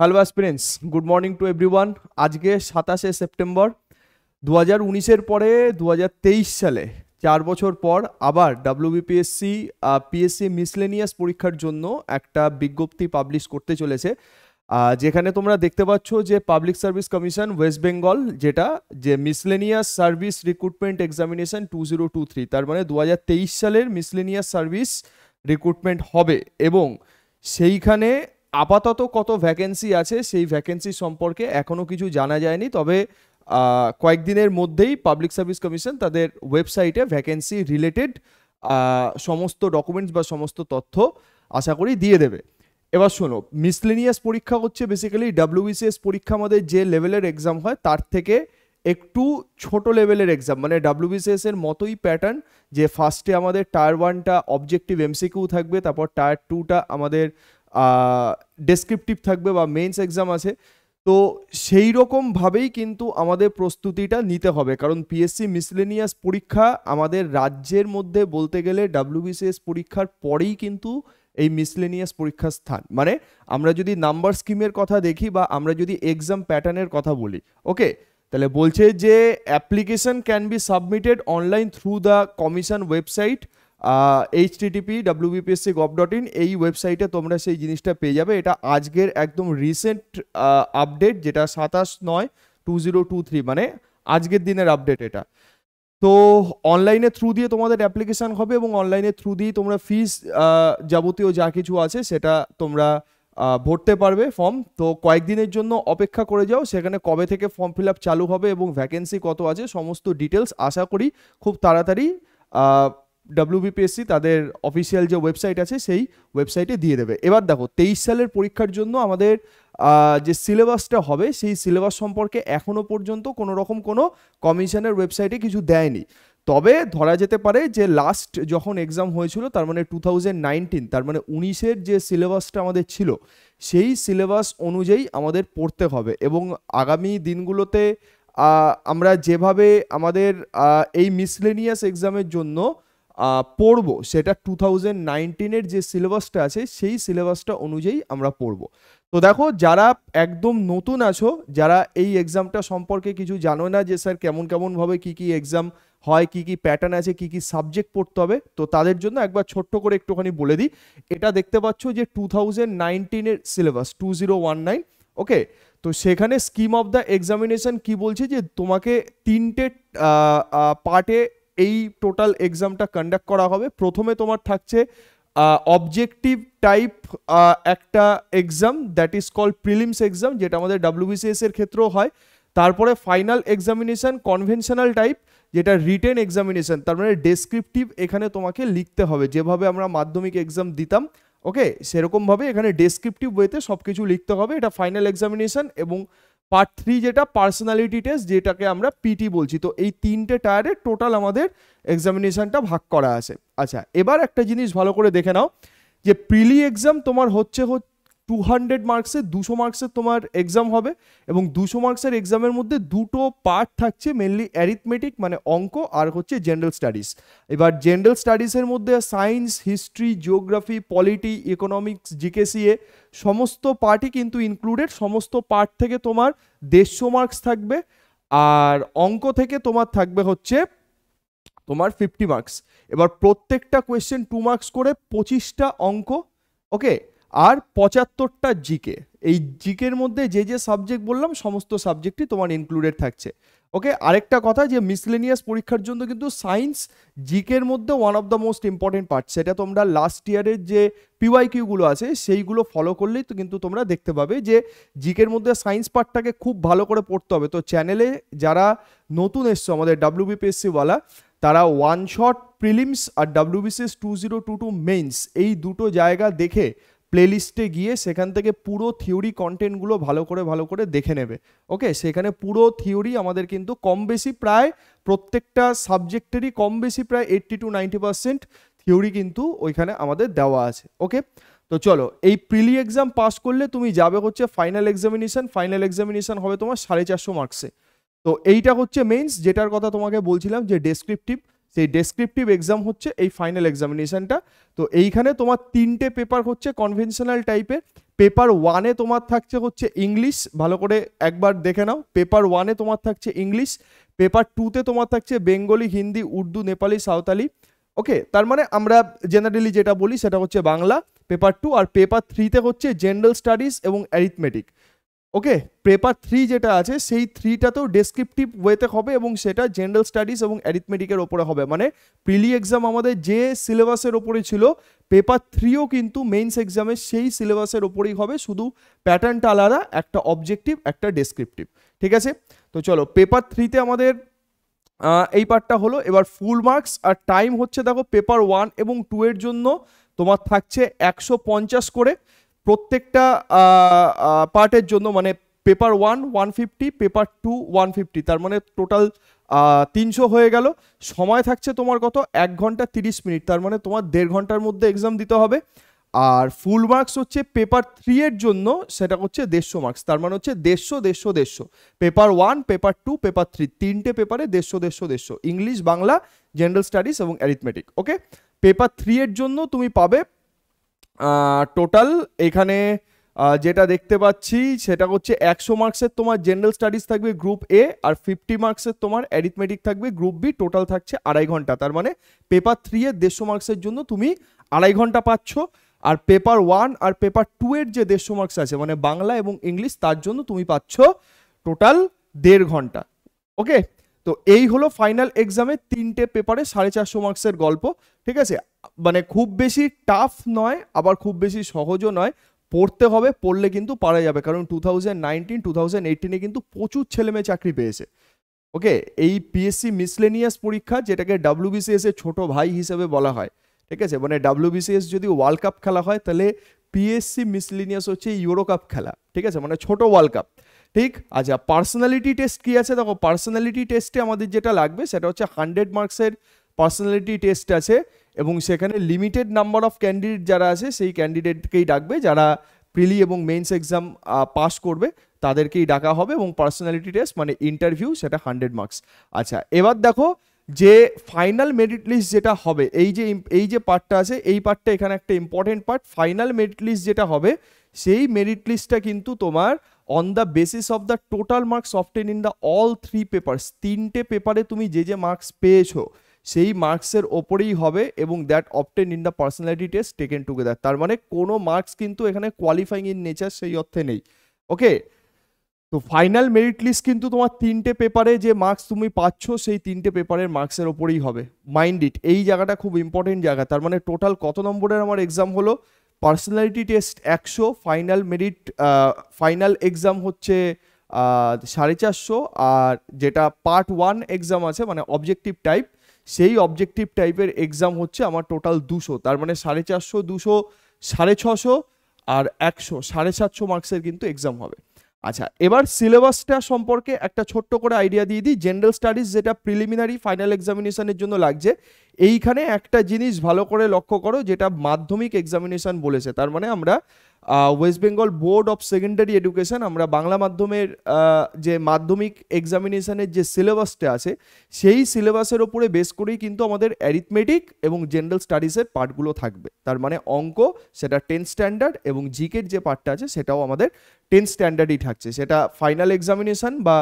hello aspirants good morning to everyone আজকে সাতাশে September দু হাজার উনিশের পরে দু হাজার তেইশ সালে চার বছর পর আবার ডাব্লিউবিপিএসসি পিএসসি মিসলেনিয়াস পরীক্ষার জন্য একটা বিজ্ঞপ্তি পাবলিশ করতে চলেছে যেখানে তোমরা দেখতে পাচ্ছ যে public service commission West Bengal যেটা যে miscellaneous service recruitment examination two zero two three তার মানে দু হাজার তেইশ সালের মিসলেনিয়াস সার্ভিস রিক্রুটমেন্ট হবে এবং সেইখানে আপাতত কত ভ্যাকেন্সি আছে সেই ভ্যাকেন্সি সম্পর্কে এখনও কিছু জানা যায়নি তবে কয়েকদিনের মধ্যেই পাবলিক সার্ভিস কমিশন তাদের ওয়েবসাইটে ভ্যাকেন্সি রিলেটেড সমস্ত ডকুমেন্টস বা সমস্ত তথ্য আশা করি দিয়ে দেবে এবার শোনো মিসলেনিয়াস পরীক্ষা হচ্ছে বেসিক্যালি ডাব্লিউবিসিএস পরীক্ষা আমাদের যে লেভেলের এক্সাম হয় তার থেকে একটু ছোট লেভেলের এক্সাম মানে ডাব্লিউবিসিএস এর মতোই প্যাটার্ন যে ফার্স্টে আমাদের টায়ার ওয়ানটা অবজেক্টিভ এমসিকিউ থাকবে তারপর টায়ার টুটা আমাদের ডেসক্রিপটিভ থাকবে বা মেন্স এক্সাম আছে তো সেই রকমভাবেই কিন্তু আমাদের প্রস্তুতিটা নিতে হবে কারণ পিএসসি মিসলেনিয়াস পরীক্ষা আমাদের রাজ্যের মধ্যে বলতে গেলে ডাব্লিউবিসিএস পরীক্ষার পরেই কিন্তু এই মিসলেনিয়াস পরীক্ষার স্থান মানে আমরা যদি নাম্বার স্কিমের কথা দেখি বা আমরা যদি এক্সাম প্যাটার্নের কথা বলি ওকে তাহলে বলছে যে application can be submitted online through the commission website H HTTP WBPSC gov dot in এই ওয়েবসাইটে তোমরা সেই জিনিসটা পেয়ে যাবে এটা আজকের একদম রিসেন্ট আপডেট যেটা সাতাশ নয় টু জিরো টু থ্রি মানে আজকের দিনের আপডেট এটা তো অনলাইনে থ্রু দিয়ে তোমাদের অ্যাপ্লিকেশান হবে এবং অনলাইনে থ্রু দিয়ে তোমরা ফিস যাবতীয় যা কিছু আছে সেটা তোমরা ভরতে পারবে ফর্ম তো কয়েকদিনের জন্য অপেক্ষা করে যাও সেখানে কবে থেকে ফর্ম ফিল চালু হবে এবং ভ্যাকেন্সি কত আছে সমস্ত ডিটেলস আশা করি খুব তাড়াতাড়ি ডাব্লিউবিপিএসসি তাদের অফিসিয়াল যে ওয়েবসাইট আছে সেই ওয়েবসাইটে দিয়ে দেবে এবার দেখো তেইশ সালের পরীক্ষার জন্য আমাদের যে সিলেবাসটা হবে সেই সিলেবাস সম্পর্কে এখনও পর্যন্ত কোনো রকম কোনো কমিশনের ওয়েবসাইটে কিছু দেয়নি তবে ধরা যেতে পারে যে লাস্ট যখন এক্সাম হয়েছিল তার মানে টু তার মানে উনিশের যে সিলেবাসটা আমাদের ছিল সেই সিলেবাস অনুযায়ী আমাদের পড়তে হবে এবং আগামী দিনগুলোতে আমরা যেভাবে আমাদের এই মিসলেনিয়াস এক্সামের জন্য পড়ব সেটা টু থাউজেন্ড নাইনটিনের যে সিলেবাসটা আছে সেই সিলেবাসটা অনুযায়ী আমরা পড়ব তো দেখো যারা একদম নতুন আছো যারা এই এক্সামটা সম্পর্কে কিছু জানো না যে স্যার কেমন কেমনভাবে কি কি এক্সাম হয় কি কি প্যাটার্ন আছে কি কি সাবজেক্ট পড়তে হবে তো তাদের জন্য একবার ছোট্ট করে একটুখানি বলে দিই এটা দেখতে পাচ্ছ যে টু থাউজেন্ড নাইনটিনের syllabus two zero one nine okay তো সেখানে স্কিম অফ দ্য এক্সামিনেশন কি বলছে যে তোমাকে তিনটে পার্টে এই টোটাল এক্সামটা কন্ডাক্ট করা হবে প্রথমে তোমার থাকছে অবজেক্টিভ টাইপ একটা exam that is call prelims exam যেটা আমাদের ডাব্লিউবিসিএস এর ক্ষেত্রেও হয় তারপরে ফাইনাল এক্সামিনেশান কনভেনশনাল টাইপ যেটা রিটেন এক্সামিনেশান তার মানে ডেসক্রিপটিভ এখানে তোমাকে লিখতে হবে যেভাবে আমরা মাধ্যমিক এক্সাম দিতাম ওকে সেরকমভাবে এখানে ডেসক্রিপটিভ ওয়েতে সব কিছু লিখতে হবে এটা ফাইনাল এক্সামিনেশান এবং পার্ট থ্রি যেটা পার্সোনালিটি টেস্ট যেটাকে আমরা পিটি বলছি তো এই তিনটে টায়ারে টোটাল আমাদের এক্সামিনেশানটা ভাগ করা আছে আচ্ছা এবার একটা জিনিস ভালো করে দেখে নাও যে প্রিলি এক্সাম তোমার হচ্ছে হচ্ছে টু হান্ড্রেড মার্কসের দুশো মার্কসের তোমার এক্সাম হবে এবং দুশো মার্কসের এক্সামের মধ্যে দুটো পার্ট থাকছে মেনলি অ্যারিথমেটিক মানে অঙ্ক আর হচ্ছে জেনারেল স্টাডিজ এবার জেনারেল স্টাডিজের মধ্যে science history geography polity economics GKCA সমস্ত পার্টই কিন্তু ইনক্লুডেড সমস্ত পার্ট থেকে তোমার দেড়শো মার্কস থাকবে আর অঙ্ক থেকে তোমার থাকবে হচ্ছে তোমার ফিফটি মার্কস এবার প্রত্যেকটা কোয়েশ্চেন টু মার্কস করে পঁচিশটা অঙ্ক ওকে আর পঁচাত্তরটা জিকে এই জিকের মধ্যে যে যে সাবজেক্ট বললাম সমস্ত সাবজেক্টই তোমার ইনক্লুডেড থাকছে ওকে আরেকটা কথা যে মিসলেনিয়াস পরীক্ষার জন্য কিন্তু সায়েন্স জিকের মধ্যে one of the most important part সেটা তোমরা লাস্ট ইয়ারের যে পিওয়াই কিউগুলো আছে সেইগুলো ফলো করলেই তো কিন্তু তোমরা দেখতে পাবে যে জিকের মধ্যে সায়েন্স পার্টটাকে খুব ভালো করে পড়তে হবে তো চ্যানেলে যারা নতুন এসছো আমাদের ডাব্লিউবিপিএসসিওয়ালা তারা ওয়ান শট প্রিলিমস আর WBCS two zero two two mains এই দুটো জায়গা দেখে প্লেলিস্টে গিয়ে সেখান থেকে পুরো থিওরি কন্টেন্টগুলো ভালো করে ভালো করে দেখে নেবে ওকে সেখানে পুরো থিওরি আমাদের কিন্তু কম বেশি প্রায় প্রত্যেকটা সাবজেক্টেরই কম বেশি প্রায় eighty to ninety percent theory কিন্তু ওইখানে আমাদের দেওয়া আছে ওকে তো চলো এই প্রিলি এক্সাম পাস করলে তুমি যাবে হচ্ছে ফাইনাল এক্সামিনেশান ফাইনাল এক্সামিনেশান হবে তোমার সাড়ে চারশো মার্কসে তো এইটা হচ্ছে মেইনস যেটার কথা তোমাকে বলছিলাম যে ডেসক্রিপটিভ সেই ডেসক্রিপটিভ এক্সাম হচ্ছে এই ফাইনাল এক্সামিনেশানটা তো এইখানে তোমার তিনটে পেপার হচ্ছে কনভেনশনাল টাইপের পেপার ওয়ানে তোমার থাকছে হচ্ছে ইংলিশ ভালো করে একবার দেখে নাও পেপার ওয়ানে তোমার থাকছে ইংলিশ পেপার টুতে তোমার থাকছে বেঙ্গলি হিন্দি উর্দু নেপালি সাঁওতালি ওকে তার মানে আমরা জেনারেলি যেটা বলি সেটা হচ্ছে বাংলা পেপার টু আর পেপার থ্রিতে হচ্ছে জেনারেল স্টাডিজ এবং অ্যারিথমেটিক ওকে পেপার থ্রি যেটা আছে সেই থ্রিটাতেও ডেসক্রিপটিভ ওয়েতে হবে এবং সেটা জেনারেল স্টাডিজ এবং অ্যারিথমেটিকের ওপরে হবে মানে প্রিলি এক্সাম আমাদের যে সিলেবাসের ওপরে ছিল পেপার থ্রিও কিন্তু মেইনস এক্সামে সেই সিলেবাসের ওপরেই হবে শুধু প্যাটার্নটা আলাদা একটা অবজেক্টিভ একটা ডেসক্রিপটিভ ঠিক আছে তো চলো পেপার থ্রিতে আমাদের এই পার্টটা হলো এবার ফুল মার্কস আর টাইম হচ্ছে দেখো পেপার ওয়ান এবং টু এর জন্য তোমার থাকছে একশো করে প্রত্যেকটা পার্টের জন্য মানে paper one one fifty paper two one fifty তার মানে টোটাল তিনশো হয়ে গেল সময় থাকছে তোমার কত এক ঘন্টা তিরিশ মিনিট তার মানে তোমার দেড় ঘন্টার মধ্যে এক্সাম দিতে হবে আর ফুল মার্কস হচ্ছে পেপার থ্রি এর জন্য সেটা হচ্ছে দেড়শো মার্কস তার মানে হচ্ছে দেড়শো দেড়শো দেড়শো paper one paper two paper three তিনটে পেপারে দেড়শো দেড়শো দেড়শো ইংলিশ বাংলা জেনারেল স্টাডিজ এবং অ্যারিথমেটিক ওকে পেপার থ্রি এর জন্য তুমি পাবে টোটাল এখানে যেটা দেখতে পাচ্ছি সেটা হচ্ছে একশো মার্কসের তোমার জেনারেল স্টাডিজ থাকবে গ্রুপ এ আর ফিফটি মার্কসের তোমার অ্যারিথমেটিক থাকবে গ্রুপ বি টোটাল থাকছে আড়াই ঘন্টা তার মানে পেপার থ্রি এর দেড়শো মার্কসের জন্য তুমি আড়াই ঘন্টা পাচ্ছ আর পেপার ওয়ান আর পেপার টু এর যে দেড়শো মার্কস আছে মানে বাংলা এবং ইংলিশ তার জন্য তুমি পাচ্ছ টোটাল দেড় ঘন্টা ওকে তো এই হলো ফাইনাল এক্সামে তিনটে পেপারে সাড়ে চারশো মার্কসের গল্প ঠিক আছে মানে খুব বেশি টাফ নয় আবার খুব বেশি সহজও নয় পড়তে হবে পড়লে কিন্তু পারা যাবে কারণ two thousand nineteen two thousand এইটিনে কিন্তু প্রচুর ছেলেমেয়ে চাকরি পেয়েছে ওকে এই পিএসসি মিসলেনিয়াস পরীক্ষা যেটাকে ডাব্লিউবিসিএস এর ছোট ভাই হিসেবে বলা হয় ঠিক আছে মানে ডাব্লিউবিসিএস যদি ওয়ার্ল্ড কাপ খেলা হয় তাহলে পিএসসি মিসলিনিয়াস হচ্ছে ইউরো কাপ খেলা ঠিক আছে মানে ছোট ওয়ার্ল্ড কাপ ঠিক আচ্ছা পার্সোনালিটি টেস্ট কি আছে দেখো পার্সোনালিটি টেস্টে আমাদের যেটা লাগবে সেটা হচ্ছে হান্ড্রেড মার্কসের পার্সোনালিটি টেস্ট আছে এবং সেখানে লিমিটেড নাম্বার অফ ক্যান্ডিডেট যারা আছে সেই ক্যান্ডিডেটকেই ডাকবে যারা প্রিলি এবং মেন্স এক্সাম পাস করবে তাদেরকেই ডাকা হবে এবং পার্সোনালিটি টেস্ট মানে ইন্টারভিউ সেটা হান্ড্রেড মার্কস আচ্ছা এবার দেখো যে ফাইনাল মেরিট লিস্ট যেটা হবে এই যে এই যে পার্টটা আছে এই পার্টটা এখানে একটা important part final merit list যেটা হবে সেই মেরিট লিস্টটা কিন্তু তোমার on the basis of the total marks obtained in the all three papers তিনটে পেপারে তুমি যে যে মার্কস পেয়েছো সেই মার্কসের ওপরেই হবে এবং that obtained in the personality test taken together তার মানে কোনো মার্কস কিন্তু এখানে কোয়ালিফাইং ইন নেচার সেই অর্থে নেই ওকে তো ফাইনাল মেরিট লিস্ট কিন্তু তোমার তিনটে পেপারে যে মার্কস তুমি পাচ্ছ সেই তিনটে পেপারের মার্কসের ওপরেই হবে মাইন্ড ইট এই জায়গাটা খুব ইম্পর্টেন্ট জায়গা তার মানে টোটাল কত নম্বরের আমার এক্সাম হলো পার্সোনালিটি টেস্ট একশো ফাইনাল মেরিট ফাইনাল এক্সাম হচ্ছে সাড়ে চারশো আর যেটা পার্ট ওয়ান এক্সাম আছে মানে অবজেক্টিভ টাইপ সেই অবজেক্টিভ টাইপের এক্সাম হচ্ছে আমার টোটাল দুশো তার মানে সাড়ে চারশো দুশো সাড়ে ছশো আর একশো সাড়ে সাতশো মার্কসের কিন্তু এক্সাম হবে আচ্ছা এবার সিলেবাসটা সম্পর্কে একটা ছোট্ট করে আইডিয়া দিয়ে দিই জেনারেল স্টাডিজ যেটা প্রিলিমিনারি ফাইনাল এক্সামিনেশনের জন্য লাগছে এইখানে একটা জিনিস ভালো করে লক্ষ্য করো যেটা মাধ্যমিক এক্সামিনেশন বলেছে তার মানে আমরা West Bengal board of secondary education আমরা বাংলা মাধ্যমের যে মাধ্যমিক এক্সামিনেশানের যে সিলেবাসটা আছে সেই সিলেবাসের ওপরে বেস করেই কিন্তু আমাদের অ্যারিথমেটিক এবং জেনারেল স্টাডিজের পার্টগুলো থাকবে তার মানে অঙ্ক সেটা টেন্থ স্ট্যান্ডার্ড এবং জিকের যে পার্টটা আছে সেটাও আমাদের টেন্থ স্ট্যান্ডার্ডই থাকছে সেটা ফাইনাল এক্সামিনেশান বা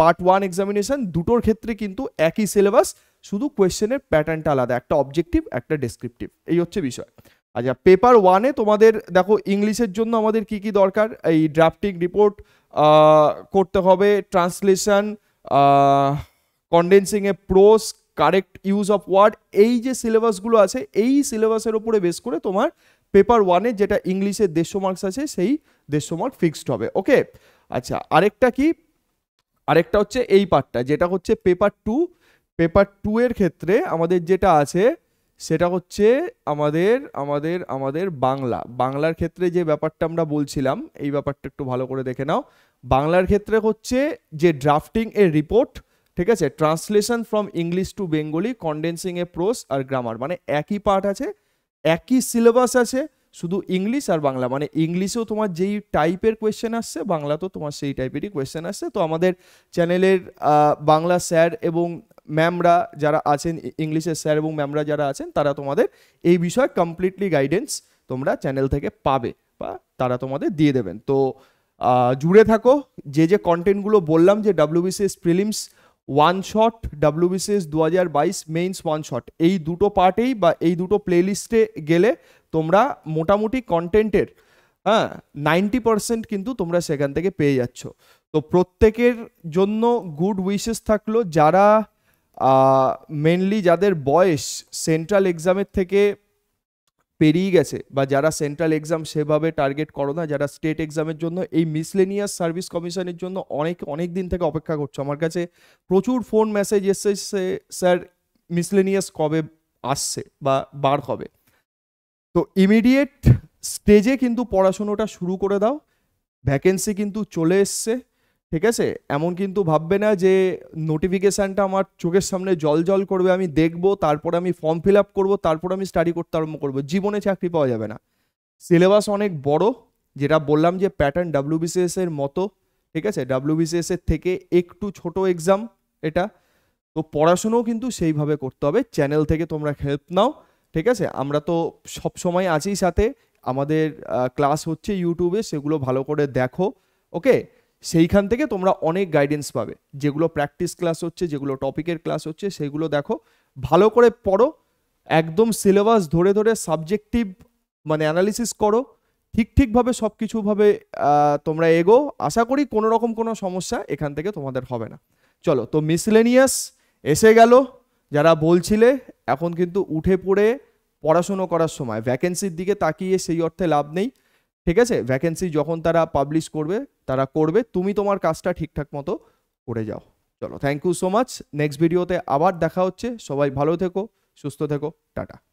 পার্ট ওয়ান এক্সামিনেশান দুটোর ক্ষেত্রে কিন্তু একই সিলেবাস শুধু কোয়েশ্চেনের প্যাটার্নটা আলাদা একটা অবজেক্টিভ একটা ডেসক্রিপটিভ এই হচ্ছে বিষয় আচ্ছা পেপার ওয়ানে তোমাদের দেখো ইংলিশের জন্য আমাদের কি কি দরকার এই ড্রাফটিং রিপোর্ট করতে হবে ট্রান্সলেশন কন্ডেন্সিংয়ে prose correct use of word এই যে সিলেবাসগুলো আছে এই সিলেবাসের ওপরে বেস করে তোমার পেপার ওয়ানে যেটা ইংলিশে দেড়শো মার্কস আছে সেই দেড়শো মার্ক ফিক্সড হবে ওকে আচ্ছা আরেকটা কি আরেকটা হচ্ছে এই পার্টটা যেটা হচ্ছে পেপার টু পেপার টু এর ক্ষেত্রে আমাদের যেটা আছে সেটা হচ্ছে আমাদের আমাদের আমাদের বাংলা বাংলার ক্ষেত্রে যে ব্যাপারটা আমরা বলছিলাম এই ব্যাপারটা একটু ভালো করে দেখে নাও বাংলার ক্ষেত্রে হচ্ছে যে ড্রাফটিং এ রিপোর্ট ঠিক আছে translation from English to Bengali condensing a prose আর গ্রামার মানে একই পার্ট আছে একই সিলেবাস আছে শুধু ইংলিশ আর বাংলা মানে ইংলিশেও তোমার যেই টাইপের কোয়েশ্চেন আসছে বাংলাতেও তোমার সেই টাইপেরই কোয়েশ্চেন আসছে তো আমাদের চ্যানেলের বাংলা স্যার এবং ম্যামরা যারা আছেন ইংলিশের স্যার এবং ম্যামরা যারা আছেন তারা তোমাদের এই বিষয়ে কমপ্লিটলি গাইডেন্স তোমরা চ্যানেল থেকে পাবে বা তারা তোমাদের দিয়ে দেবেন তো জুড়ে থাকো যে যে কন্টেন্টগুলো বললাম যে WBCS prelims one shot WBCS দু হাজার বাইশ মেইনস ওয়ান শট এই দুটো পার্টেই বা এই দুটো প্লেলিস্টে গেলে তোমরা মোটামুটি কন্টেন্টের হ্যাঁ নাইনটি পারসেন্ট কিন্তু তোমরা সেখান থেকে পেয়ে যাচ্ছ তো প্রত্যেকের জন্য গুড উইশেস থাকলো যারা মেনলি যাদের বয়স সেন্ট্রাল এক্সামের থেকে পেরিয়ে গেছে বা যারা সেন্ট্রাল এক্সাম সেভাবে টার্গেট করো না যারা স্টেট এক্সামের জন্য এই মিসলেনিয়াস সার্ভিস কমিশনের জন্য অনেক অনেক দিন থেকে অপেক্ষা করছো আমার কাছে প্রচুর ফোন মেসেজ এসেছে স্যার মিসলেনিয়াস কবে আসছে বা বার হবে তো ইমিডিয়েট স্টেজে কিন্তু পড়াশুনোটা শুরু করে দাও ভ্যাকেন্সি কিন্তু চলে এসছে ঠিক আছে এমন কিন্তু ভাববে না যে নোটিফিকেশানটা আমার চোখের সামনে জল জল করবে আমি দেখব তারপর আমি ফর্ম ফিল আপ করবো তারপর আমি স্টাডি করতে আরম্ভ করবো জীবনে চাকরি পাওয়া যাবে না সিলেবাস অনেক বড় যেটা বললাম যে প্যাটার্ন ডাব্লিউবিসিএস এর মতো ঠিক আছে ডাব্লিউবিসিএস এর থেকে একটু ছোট এক্সাম এটা তো পড়াশুনোও কিন্তু সেইভাবে করতে হবে চ্যানেল থেকে তোমরা হেল্প নাও ঠিক আছে আমরা তো সব সময় আছি সাথে আমাদের ক্লাস হচ্ছে ইউটিউবে সেগুলো ভালো করে দেখো ওকে সেইখান থেকে তোমরা অনেক গাইডেন্স পাবে যেগুলো প্র্যাকটিস ক্লাস হচ্ছে যেগুলো টপিকের ক্লাস হচ্ছে সেগুলো দেখো ভালো করে পড়ো একদম সিলেবাস ধরে ধরে সাবজেক্টিভ মানে অ্যানালিসিস করো ঠিক ঠিকভাবে সব কিছুভাবে তোমরা এগো আশা করি কোনো রকম কোনো সমস্যা এখান থেকে তোমাদের হবে না চলো তো মিসলেনিয়াস এসে গেল যারা বলছিলে এখন কিন্তু উঠে পড়ে পড়াশুনো করার সময় ভ্যাকেন্সির দিকে তাকিয়ে সেই অর্থে লাভ নেই ঠিক আছে ভ্যাকেন্সি যখন তারা পাবলিশ করবে তারা করবে তুমি তোমার কাজটা ঠিকঠাক মতো করে যাও চলো thank you so much next ভিডিওতে আবার দেখা হচ্ছে সবাই ভালো থেকো সুস্থ থেকো টাটা